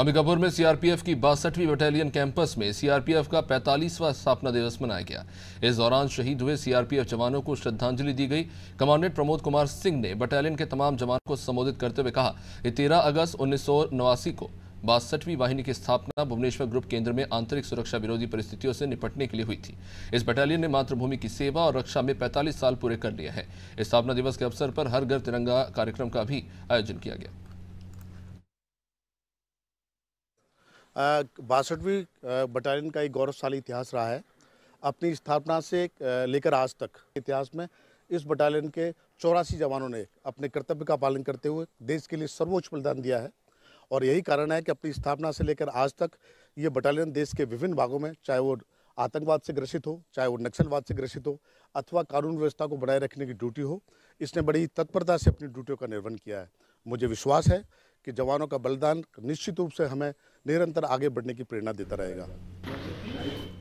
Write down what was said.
अंबिकापुर में सीआरपीएफ की बासठवीं बटालियन कैंपस में सीआरपीएफ का 45वां स्थापना दिवस मनाया गया इस दौरान शहीद हुए सीआरपीएफ जवानों को श्रद्धांजलि दी गई कमांडेंट प्रमोद कुमार सिंह ने बटालियन के तमाम जवानों को संबोधित करते हुए कहा कि 13 अगस्त उन्नीस को बासठवीं वाहिनी की स्थापना भुवनेश्वर ग्रुप केंद्र में आंतरिक सुरक्षा विरोधी परिस्थितियों से निपटने के लिए हुई थी इस बटालियन ने मातृभूमि की सेवा और रक्षा में 45 साल पूरे कर लिए हैं स्थापना दिवस के अवसर पर हर घर तिरंगा कार्यक्रम का भी आयोजन किया गया बासठवीं बटालियन का एक गौरवशाली इतिहास रहा है अपनी स्थापना से लेकर आज तक इतिहास में इस बटालियन के चौरासी जवानों ने अपने कर्तव्य का पालन करते हुए देश के लिए सर्वोच्च बलिदान दिया है और यही कारण है कि अपनी स्थापना से लेकर आज तक ये बटालियन देश के विभिन्न भागों में चाहे वो आतंकवाद से ग्रसित हो चाहे वो नक्सलवाद से ग्रसित हो अथवा कानून व्यवस्था को बनाए रखने की ड्यूटी हो इसने बड़ी तत्परता से अपनी ड्यूटियों का निर्वहन किया है मुझे विश्वास है कि जवानों का बलिदान निश्चित रूप से हमें निरंतर आगे बढ़ने की प्रेरणा देता रहेगा